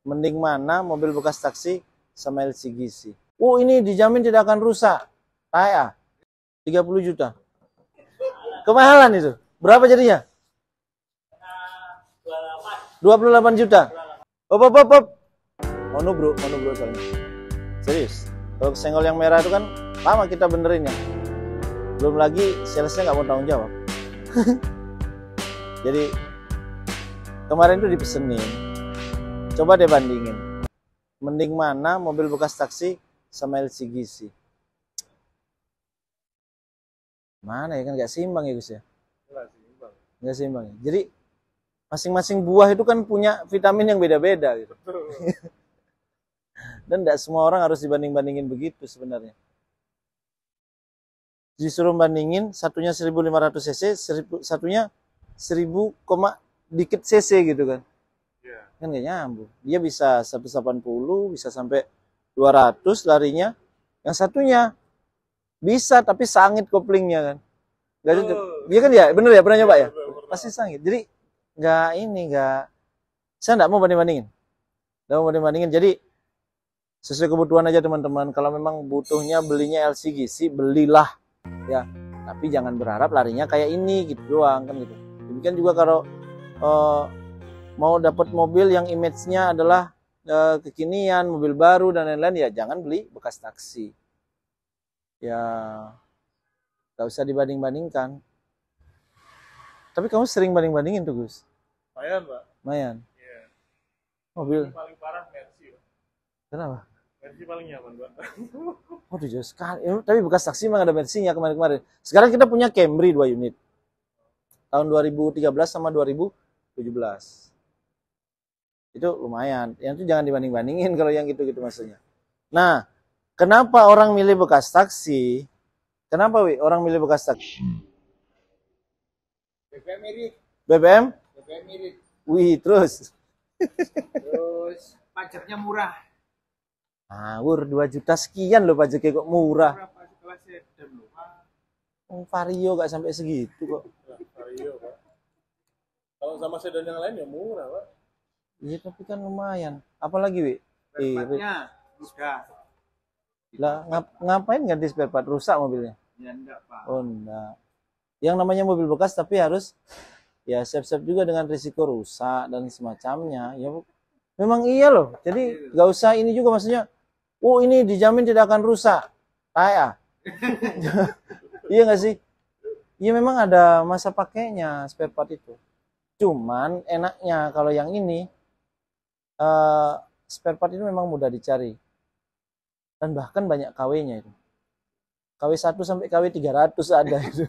Mending mana mobil bekas taksi sama LCGC. Oh uh, ini dijamin tidak akan rusak. Taya. Ah. 30 juta. Kemahalan itu. Berapa jadinya? 28 juta. Op, op, op, op. Mono bro, mono bro soalnya. Serius. Kalau senggol yang merah itu kan lama kita benerin ya. Belum lagi salesnya nggak mau tanggung jawab. Jadi kemarin itu dipesenin Coba deh bandingin. Mending mana mobil bekas taksi sama LCGC? Mana ya kan gak seimbang ya Gus ya? gak seimbang. Nggak ya? Jadi masing-masing buah itu kan punya vitamin yang beda-beda gitu. Dan tidak semua orang harus dibanding-bandingin begitu sebenarnya. Disuruh bandingin satunya 1500 cc, satunya 1000, dikit cc gitu kan kan gak nyambung dia bisa 180 bisa sampai 200 larinya yang satunya bisa tapi sangit koplingnya kan gak oh. dia kan ya bener ya pernah nyoba ya, ya? Bener, pasti sangit jadi nggak ini nggak saya nggak mau banding bandingin nggak mau banding bandingin jadi sesuai kebutuhan aja teman-teman kalau memang butuhnya belinya LCGC belilah ya tapi jangan berharap larinya kayak ini gitu doang kan gitu demikian juga kalau uh, mau dapat hmm. mobil yang image-nya adalah e, kekinian, mobil baru dan lain-lain ya jangan beli bekas taksi. Ya nggak usah dibanding-bandingkan. Tapi kamu sering banding-bandingin tuh Gus? Mayan pak. Mayan. Yeah. Mobil. Ini paling parah Mercy. Kenapa? Mercy paling nyaman pak. Oh jauh sekali. Ya, tapi bekas taksi memang ada Mercy-nya kemarin-kemarin. Sekarang kita punya Camry 2 unit. Tahun 2013 sama 2017 itu lumayan yang itu jangan dibanding bandingin kalau yang gitu gitu maksudnya nah kenapa orang milih bekas taksi kenapa wi orang milih bekas taksi BBM irit BBM BBM irit wih terus terus pajaknya murah ngawur 2 juta sekian loh pajaknya kok murah, murah Wong Vario gak sampai segitu kok. Vario, Pak. Kalau sama sedan yang lain ya murah, Pak. Iya tapi kan lumayan. Apalagi wi? Iya. Wi. Lah ngap, ngapain ganti spare part? Rusak mobilnya? Ya enggak pak. Oh enggak. Yang namanya mobil bekas tapi harus ya siap-siap juga dengan risiko rusak dan semacamnya. Ya memang iya loh. Jadi iya, iya. nggak usah ini juga maksudnya. Oh ini dijamin tidak akan rusak. Kayak. Ah. iya nggak sih? Iya memang ada masa pakainya spare part itu. Cuman enaknya kalau yang ini Eh, spare part itu memang mudah dicari dan bahkan banyak KW-nya itu. KW 1 sampai KW 300 ada itu.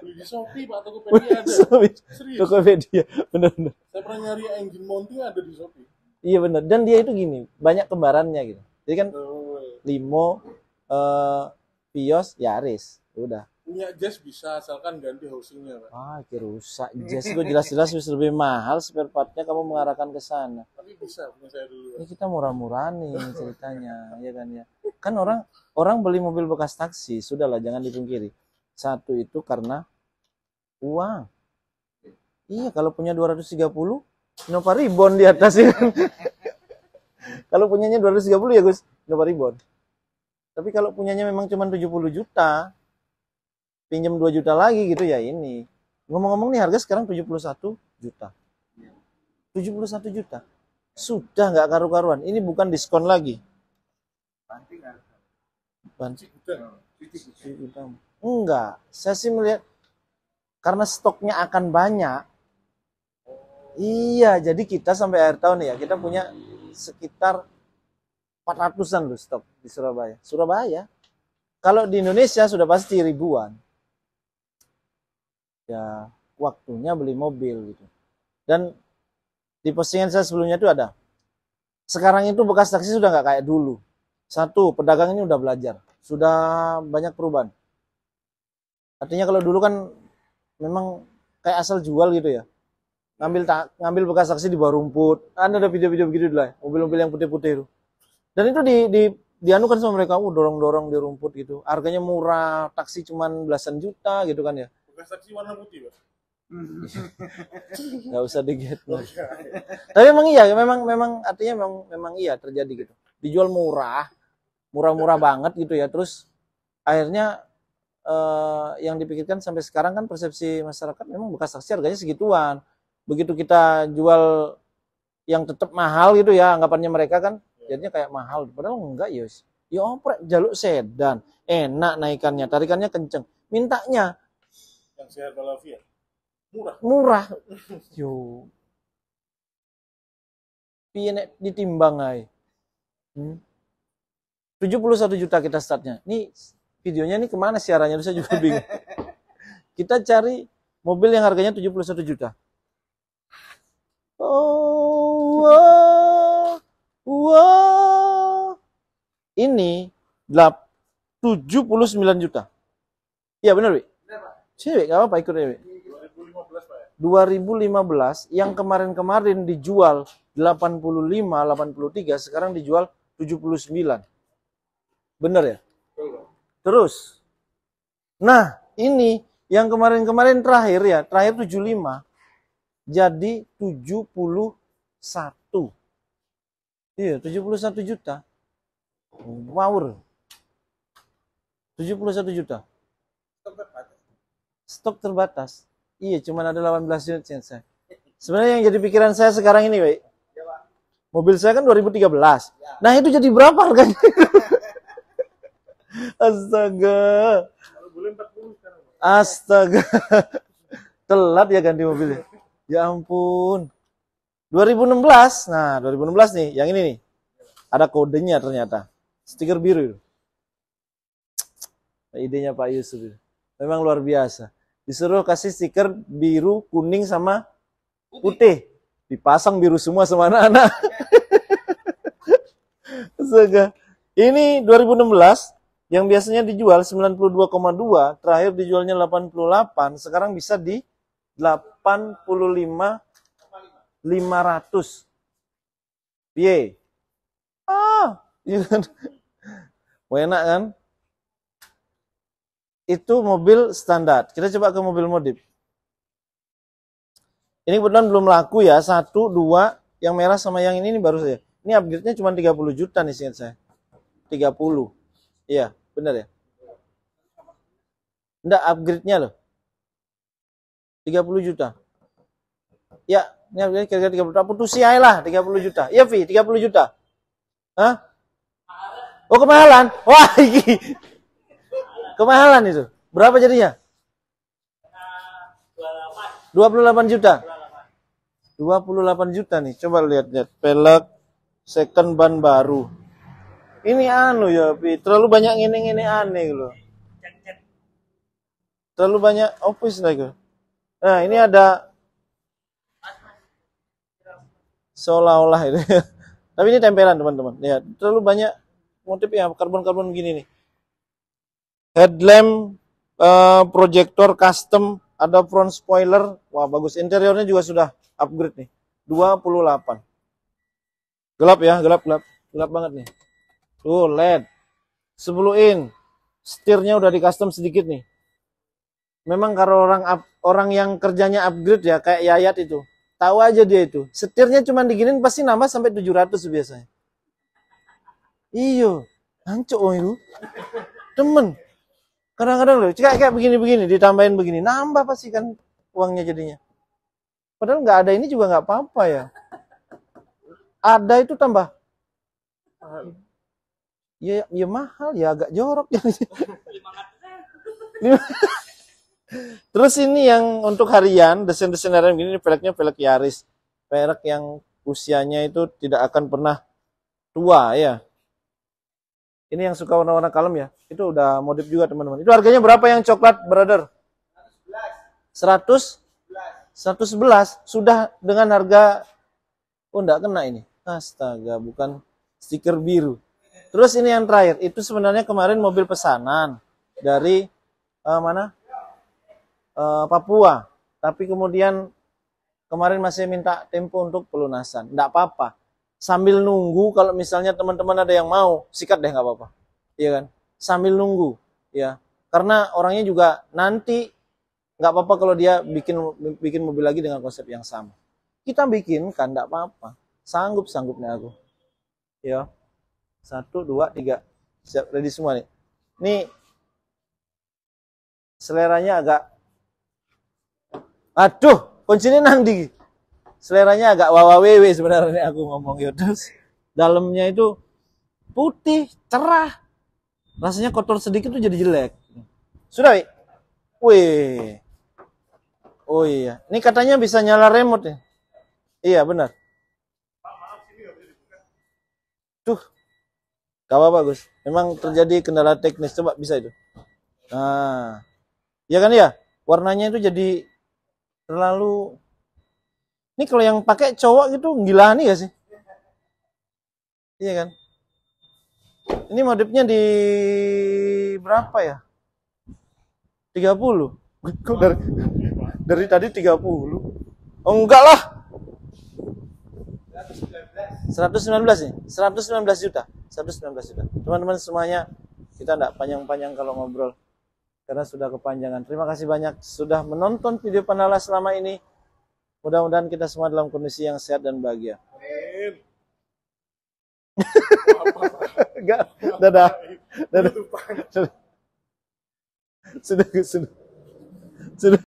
Di Shopee Pak Tokopedia ada. Serius. Tokopedia, benar Saya pernah nyari engine mounting ada di Shopee. Iya benar. Dan dia itu gini, banyak kembarannya gitu. Jadi kan oh, Limo, eh uh, Vios, Yaris, ya udah punya jazz bisa asalkan ganti housingnya pak. ah rusak jazz itu jelas-jelas bisa lebih mahal spare partnya kamu mengarahkan ke sana tapi bisa punya saya dulu ya. ini kita murah-murah nih ceritanya ya kan ya kan orang orang beli mobil bekas taksi sudahlah jangan dipungkiri satu itu karena uang iya kalau punya 230 Nova Ribbon di atas ya kalau punyanya 230 ya Gus Nova Ribbon tapi kalau punyanya memang cuma 70 juta pinjam 2 juta lagi gitu ya ini. Ngomong-ngomong nih harga sekarang 71 juta. 71 juta. Sudah nggak karu-karuan. Ini bukan diskon lagi. Banting harga. Banting. Enggak. Saya sih melihat karena stoknya akan banyak. Iya, jadi kita sampai akhir tahun ya, kita punya sekitar 400-an loh stok di Surabaya. Surabaya. Kalau di Indonesia sudah pasti ribuan ya waktunya beli mobil gitu. Dan di postingan saya sebelumnya itu ada. Sekarang itu bekas taksi sudah nggak kayak dulu. Satu, pedagang ini udah belajar. Sudah banyak perubahan. Artinya kalau dulu kan memang kayak asal jual gitu ya. Ngambil ngambil bekas taksi di bawah rumput. Anda ada video-video begitu lah, ya, mobil-mobil yang putih-putih itu. Dan itu di, di dianukan sama mereka, oh dorong-dorong di rumput gitu. Harganya murah, taksi cuman belasan juta gitu kan ya persepsi warna putih pak nggak usah diget tapi memang iya memang memang artinya memang memang iya terjadi gitu dijual murah murah-murah banget gitu ya terus akhirnya eh, yang dipikirkan sampai sekarang kan persepsi masyarakat memang bekas saksi harganya segituan begitu kita jual yang tetap mahal gitu ya anggapannya mereka kan iya. jadinya kayak mahal padahal enggak yos ya oprek jaluk sedan enak naikannya tarikannya kenceng mintanya si ya murah murah yo piye nek ditimbang ae hmm? 71 juta kita startnya ini videonya ini kemana siarannya saya juga bingung kita cari mobil yang harganya 71 juta oh wow, oh, wow. Oh. ini 79 juta iya benar Wi Cewek nggak apa-apa ikut cewek. 2015 yang kemarin-kemarin dijual 85, 83 sekarang dijual 79. Bener ya? Terus. Nah, ini yang kemarin-kemarin terakhir ya, terakhir 75 jadi 71. Iya, 71 juta. Power. 71 juta stok terbatas. Iya, cuma ada 18 unit saya. Sebenarnya yang jadi pikiran saya sekarang ini, Pak. Ya, Mobil saya kan 2013. Ya. Nah, itu jadi berapa harganya? Astaga. Astaga. Telat ya ganti mobilnya. Ya ampun. 2016. Nah, 2016 nih, yang ini nih. Ada kodenya ternyata. Stiker biru Nah, Idenya Pak Yusuf Memang luar biasa disuruh kasih stiker biru, kuning sama putih. Dipasang biru semua sama anak-anak. Astaga. Ini 2016 yang biasanya dijual 92,2, terakhir dijualnya 88, sekarang bisa di 85 500. Piye? Ah, iya kan? enak kan? itu mobil standar. Kita coba ke mobil modif. Ini kebetulan belum laku ya, satu, dua, yang merah sama yang ini, ini baru saja. Ini upgrade-nya cuma 30 juta nih singkat saya. 30. Iya, benar ya? Enggak upgrade-nya loh. 30 juta. Ya, ini upgrade kira-kira 30 juta. Putusi aja lah 30 juta. Iya, Vi, 30 juta. Hah? Oh, kemahalan. Wah, ini. Kemahalan itu. Berapa jadinya? 28 juta. 28 juta nih. Coba lihat-lihat pelek second ban baru. Ini anu ya, Pi. Terlalu banyak ini-ini aneh loh. Terlalu banyak opis lagi. Nah, ini ada seolah-olah ini. Tapi ini tempelan, teman-teman. Lihat, terlalu banyak motif ya karbon-karbon gini nih headlamp uh, eh, proyektor custom ada front spoiler wah bagus interiornya juga sudah upgrade nih 28 gelap ya gelap gelap gelap banget nih tuh led 10 in setirnya udah di custom sedikit nih memang kalau orang up, orang yang kerjanya upgrade ya kayak Yayat itu tahu aja dia itu setirnya cuma diginin pasti nambah sampai 700 biasanya iyo hancur oh itu temen Kadang-kadang loh, kayak kayak begini-begini, ditambahin begini, nambah pasti kan uangnya jadinya. Padahal nggak ada ini juga nggak apa-apa ya. Ada itu tambah. Ya, ya mahal, ya agak jorok. Terus ini yang untuk harian, desain-desain harian begini, peleknya pelek Yaris. Pelek yang usianya itu tidak akan pernah tua ya. Ini yang suka warna-warna kalem ya. Itu udah modif juga teman-teman. Itu harganya berapa yang coklat, brother? 111. 100? 111. Sudah dengan harga Oh, enggak kena ini. Astaga, bukan stiker biru. Terus ini yang terakhir, itu sebenarnya kemarin mobil pesanan dari uh, mana? Uh, Papua. Tapi kemudian kemarin masih minta tempo untuk pelunasan. Enggak apa-apa sambil nunggu kalau misalnya teman-teman ada yang mau sikat deh nggak apa-apa iya kan sambil nunggu ya karena orangnya juga nanti nggak apa-apa kalau dia bikin bikin mobil lagi dengan konsep yang sama kita bikin kan nggak apa-apa sanggup sanggupnya aku ya satu dua tiga siap ready semua nih ini seleranya agak aduh kuncinya nanti seleranya agak wawawewe sebenarnya aku ngomong Yodos. Ya dalamnya itu putih, cerah. Rasanya kotor sedikit tuh jadi jelek. Sudah, Wi? Wih. Oh iya. Ini katanya bisa nyala remote ya? Iya, benar. Tuh. Gak apa-apa, Gus. Memang terjadi kendala teknis. Coba bisa itu. Nah. Iya kan ya? Warnanya itu jadi terlalu ini kalau yang pakai cowok gitu gila nih gak sih? Iya kan? Ini modifnya di berapa ya? 30. Kok dari dari tadi 30. Oh enggak lah. 119 nih. 119 juta. 119 juta. Teman-teman semuanya kita enggak panjang-panjang kalau ngobrol karena sudah kepanjangan. Terima kasih banyak sudah menonton video Panala selama ini. Mudah-mudahan kita semua dalam kondisi yang sehat dan bahagia. Enggak, dadah. Dadah. Sudah, sudah. Sudah.